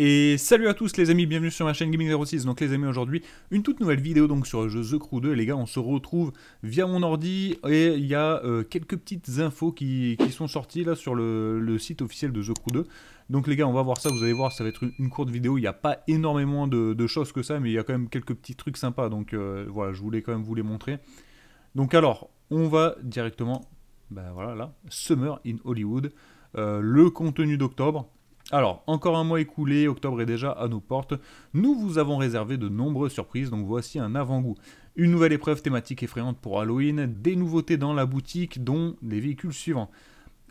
Et salut à tous les amis, bienvenue sur ma chaîne Gaming06. Donc les amis, aujourd'hui, une toute nouvelle vidéo donc sur The Crew 2. Les gars, on se retrouve via mon ordi et il y a euh, quelques petites infos qui, sont sorties là sur le, site officiel de The Crew 2. Donc les gars, on va voir ça, vous allez voir, ça va être une courte vidéo. Il n'y a pas énormément de, choses que ça, mais il y a quand même quelques petits trucs sympas. Donc euh, voilà, je voulais quand même vous les montrer. Donc alors, on va directement, ben voilà là, Summer in Hollywood, euh, le contenu d'octobre. Alors, encore un mois écoulé, octobre est déjà à nos portes. Nous vous avons réservé de nombreuses surprises, donc voici un avant-goût. Une nouvelle épreuve thématique effrayante pour Halloween, des nouveautés dans la boutique, dont les véhicules suivants.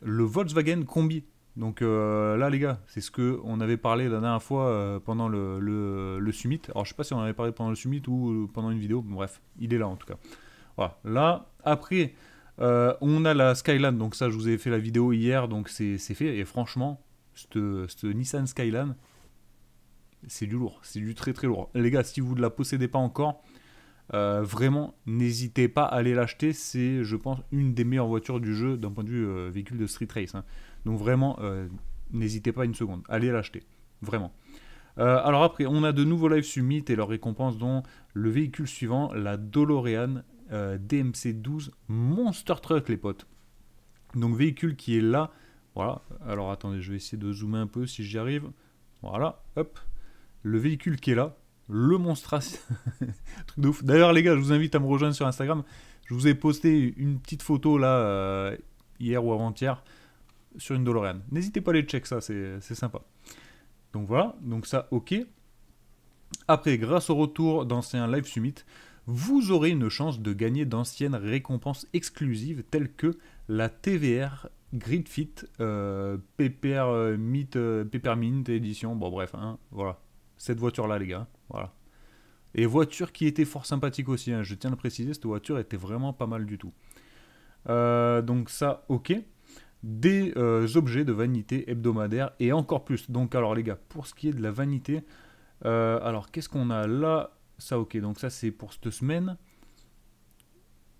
Le Volkswagen Combi. Donc euh, là les gars, c'est ce on avait parlé la dernière fois euh, pendant le, summit. Alors je sais pas si on en avait parlé pendant le summit ou euh, pendant une vidéo, bref, il est là en tout cas. Voilà, là, après, on a la Skyline, donc ça je vous ai fait la vidéo hier, donc c'est fait, et franchement, ce Nissan Skyline, c'est du lourd, c'est du très très lourd. Les gars, si vous ne la possédez pas encore, euh, vraiment, n'hésitez pas à aller l'acheter. C'est, je pense, une des meilleures voitures du jeu d'un point de vue euh, véhicule de street race. Hein. Donc vraiment, euh, n'hésitez pas une seconde, allez l'acheter, vraiment. alors après, on a de nouveaux live summit et leurs récompenses dont le véhicule suivant, la DeLorean DMC12 Monster Truck, les potes. Donc véhicule qui est là voilà, alors attendez, je vais essayer de zoomer un peu si j'y arrive. Voilà, hop, le véhicule qui est là, le monstre. truc D'ailleurs les gars, je vous invite à me rejoindre sur Instagram. Je vous ai posté une petite photo là, euh, hier ou avant-hier, sur une Dolorean. N'hésitez pas à aller check ça, c'est sympa. Donc voilà, donc ça, ok. Après, grâce au retour d'anciens Live Summit, vous aurez une chance de gagner d'anciennes récompenses exclusives telles que la TVR Gridfit, euh, Pepper, euh, euh, Peppermint édition, bon bref, hein, voilà. Cette voiture-là, les gars, voilà. Et voiture qui était fort sympathique aussi, hein, je tiens à le préciser, cette voiture était vraiment pas mal du tout. donc ça, ok. Des objets de vanité hebdomadaire et encore plus. Donc alors les gars, pour ce qui est de la vanité, alors qu'est-ce qu'on a là Ça, ok, donc ça c'est pour cette semaine.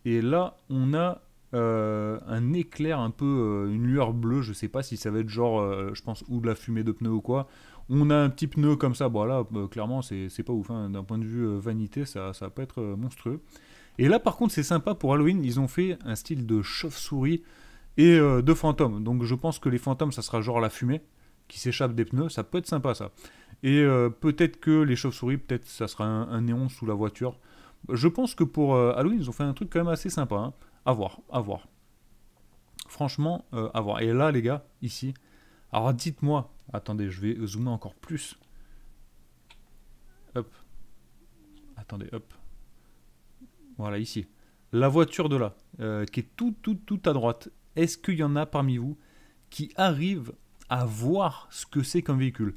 Et là, on a euh, un éclair un peu, euh, une lueur bleue, je sais pas si ça va être genre, euh, je pense, ou de la fumée de pneu ou quoi. On a un petit pneu comme ça, bon là, clairement, c'est pas ouf, hein. d'un point de vue vanité, ça, ça va être monstrueux. Et là, par contre, c'est sympa pour Halloween, ils ont fait un style de chauve-souris et de fantôme. Donc je pense que les fantômes, ça sera genre la fumée qui s'échappe des pneus, ça peut être sympa ça. Et peut-être que les chauves-souris, peut-être ça sera un, néon sous la voiture. Je pense que pour Halloween, ils ont fait un truc quand même assez sympa. Hein à voir, à voir. Franchement, euh, à voir. Et là, les gars, ici, alors dites-moi, attendez, je vais zoomer encore plus. Hop. Attendez, hop. Voilà, ici. La voiture de là, euh, qui est tout, tout, tout à droite. Est-ce qu'il y en a parmi vous qui arrivent à voir ce que c'est qu'un véhicule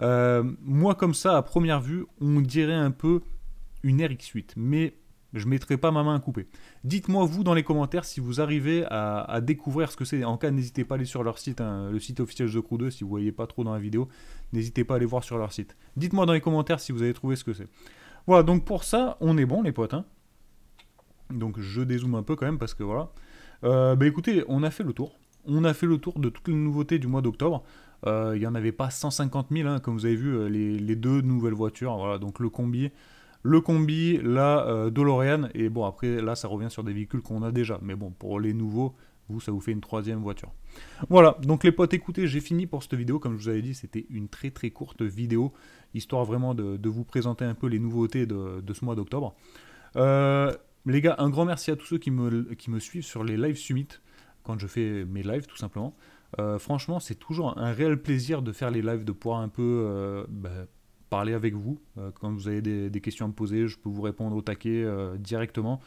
euh, Moi, comme ça, à première vue, on dirait un peu une RX-8. Mais je mettrai pas ma main à couper. Dites-moi vous dans les commentaires si vous arrivez à, découvrir ce que c'est. En cas, n'hésitez pas à aller sur leur site, hein, le site officiel de Crew 2, si vous ne voyez pas trop dans la vidéo, n'hésitez pas à aller voir sur leur site. Dites-moi dans les commentaires si vous avez trouvé ce que c'est. Voilà, donc pour ça, on est bon les potes. Hein. Donc je dézoome un peu quand même parce que voilà. Euh, bah, écoutez, on a fait le tour. On a fait le tour de toutes les nouveautés du mois d'octobre. Euh, il n'y en avait pas 150 000, hein, comme vous avez vu, euh, les, les, deux nouvelles voitures. Voilà, donc le combi, le combi, la euh, et bon, après, là, ça revient sur des véhicules qu'on a déjà. Mais bon, pour les nouveaux, vous, ça vous fait une troisième voiture. Voilà, donc les potes, écoutez, j'ai fini pour cette vidéo. Comme je vous avais dit, c'était une très très courte vidéo, histoire vraiment de, vous présenter un peu les nouveautés de, ce mois d'octobre. Euh, les gars, un grand merci à tous ceux qui me, qui me suivent sur les live summit, quand je fais mes lives tout simplement. Euh, franchement, c'est toujours un réel plaisir de faire les lives, de pouvoir un peu... Euh, bah, parler avec vous. Euh, quand vous avez des, questions à me poser, je peux vous répondre au taquet euh, directement.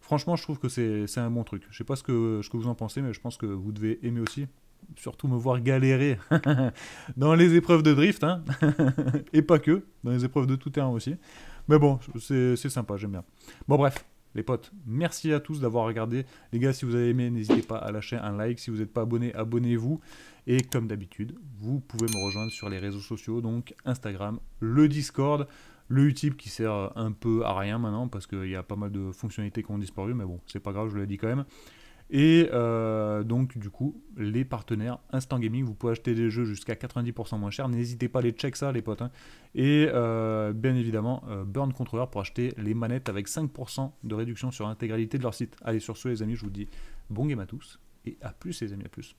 Franchement, je trouve que c'est un bon truc. Je sais pas ce que, ce que vous en pensez, mais je pense que vous devez aimer aussi surtout me voir galérer dans les épreuves de drift, hein. et pas que, dans les épreuves de tout terrain aussi. Mais bon, c'est sympa, j'aime bien. Bon bref, les potes, merci à tous d'avoir regardé. Les gars, si vous avez aimé, n'hésitez pas à lâcher un like. Si vous n'êtes pas abonné, abonnez-vous. Et comme d'habitude, vous pouvez me rejoindre sur les réseaux sociaux, donc Instagram, le Discord, le Utip qui sert un peu à rien maintenant parce qu'il y a pas mal de fonctionnalités qui ont disparu, mais bon, c'est pas grave, je le dis quand même. Et euh, donc, du coup, les partenaires Instant Gaming, vous pouvez acheter des jeux jusqu'à 90% moins cher. N'hésitez pas à les check ça, les potes. Hein. Et euh, bien évidemment, euh, Burn Controller pour acheter les manettes avec 5% de réduction sur l'intégralité de leur site. Allez, sur ce, les amis, je vous dis bon game à tous. Et à plus, les amis, à plus.